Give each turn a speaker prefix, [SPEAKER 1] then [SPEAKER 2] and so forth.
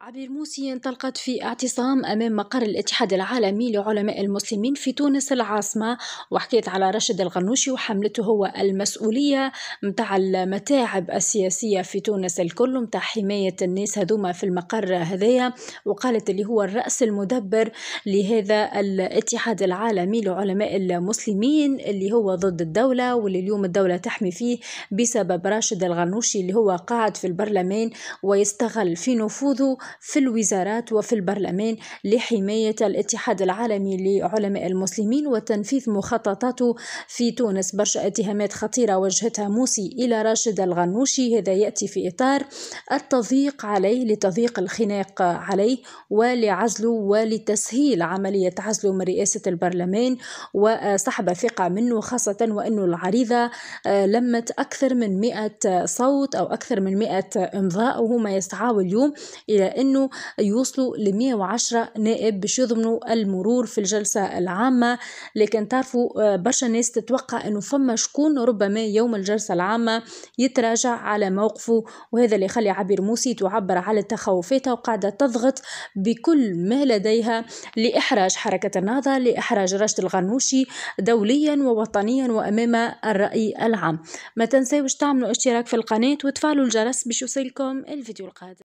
[SPEAKER 1] عبير موسي انطلقت في اعتصام امام مقر الاتحاد العالمي لعلماء المسلمين في تونس العاصمه وحكيت على رشد الغنوشي وحملته هو المسؤوليه متاع المتاعب السياسيه في تونس الكل متاع حمايه الناس هذوما في المقر هذايا وقالت اللي هو الراس المدبر لهذا الاتحاد العالمي لعلماء المسلمين اللي هو ضد الدوله واللي اليوم الدوله تحمي فيه بسبب راشد الغنوشي اللي هو قاعد في البرلمان ويستغل في نفوذه في الوزارات وفي البرلمان لحماية الاتحاد العالمي لعلماء المسلمين وتنفيذ مخططاته في تونس برشا اتهامات خطيرة وجهتها موسي إلى راشد الغنوشي هذا يأتي في إطار التضييق عليه لتضييق الخناق عليه ولعزله ولتسهيل عملية عزله من رئاسة البرلمان وسحب ثقة منه خاصة وأنه العريضة آه، لمت أكثر من 100 صوت أو أكثر من 100 إمضاء وهما يسعوا اليوم إلى انه يوصلوا ل 110 نائب باش يضمنوا المرور في الجلسه العامه لكن تعرفوا آه، برشا ناس تتوقع انه فما شكون ربما يوم الجلسه العامه يتراجع على موقفه وهذا اللي يخلي عبير موسي تعبر على تخوفاتها وقاعده تضغط بكل ما لديها لاحراج حركه النهضه لاحراج راشد الغنوشي دوليا ووطنيا وامام الراي العام ما تنساوش تعملوا اشتراك في القناه وتفعلوا الجرس باش يوصلكم الفيديو القادم